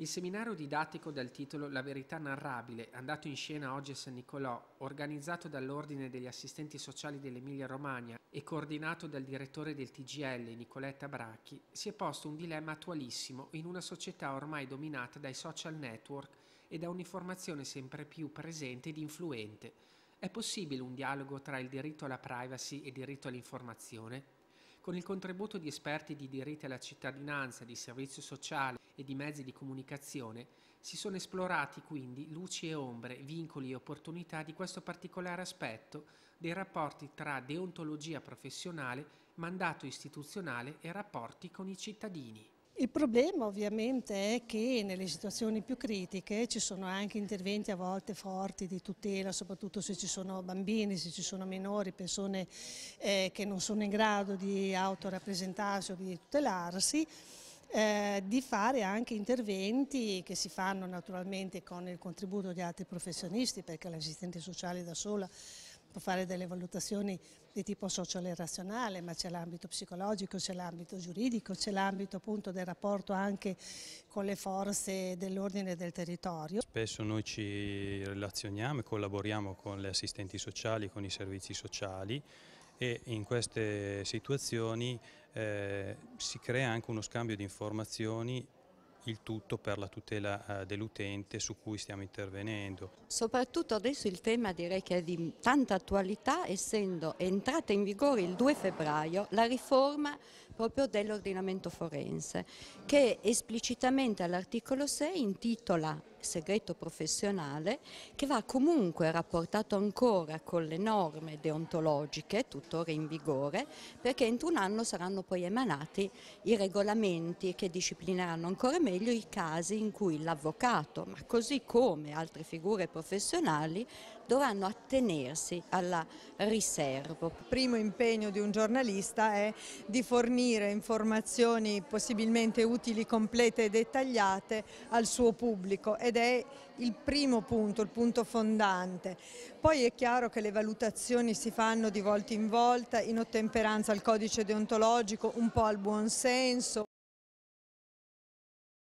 Il seminario didattico dal titolo La verità narrabile, andato in scena oggi a San Nicolò, organizzato dall'Ordine degli assistenti sociali dell'Emilia Romagna e coordinato dal direttore del TGL Nicoletta Bracchi, si è posto un dilemma attualissimo in una società ormai dominata dai social network e da un'informazione sempre più presente ed influente. È possibile un dialogo tra il diritto alla privacy e il diritto all'informazione? con il contributo di esperti di diritti alla cittadinanza, di servizio sociale e di mezzi di comunicazione, si sono esplorati quindi luci e ombre, vincoli e opportunità di questo particolare aspetto dei rapporti tra deontologia professionale, mandato istituzionale e rapporti con i cittadini. Il problema ovviamente è che nelle situazioni più critiche ci sono anche interventi a volte forti di tutela, soprattutto se ci sono bambini, se ci sono minori, persone eh, che non sono in grado di autorappresentarsi o di tutelarsi. Eh, di fare anche interventi che si fanno naturalmente con il contributo di altri professionisti perché l'assistente sociale da sola può fare delle valutazioni di tipo sociale e razionale, ma c'è l'ambito psicologico, c'è l'ambito giuridico, c'è l'ambito appunto del rapporto anche con le forze dell'ordine del territorio. Spesso noi ci relazioniamo e collaboriamo con le assistenti sociali, con i servizi sociali e in queste situazioni eh, si crea anche uno scambio di informazioni il tutto per la tutela eh, dell'utente su cui stiamo intervenendo. Soprattutto adesso il tema direi che è di tanta attualità essendo entrata in vigore il 2 febbraio la riforma proprio dell'ordinamento forense che esplicitamente all'articolo 6 intitola segreto professionale che va comunque rapportato ancora con le norme deontologiche tuttora in vigore perché entro un anno saranno poi emanati i regolamenti che disciplineranno ancora meglio i casi in cui l'avvocato ma così come altre figure professionali dovranno attenersi alla riservo. Il primo impegno di un giornalista è di fornire informazioni possibilmente utili, complete e dettagliate al suo pubblico ed è il primo punto, il punto fondante. Poi è chiaro che le valutazioni si fanno di volta in volta in ottemperanza al codice deontologico, un po' al buonsenso.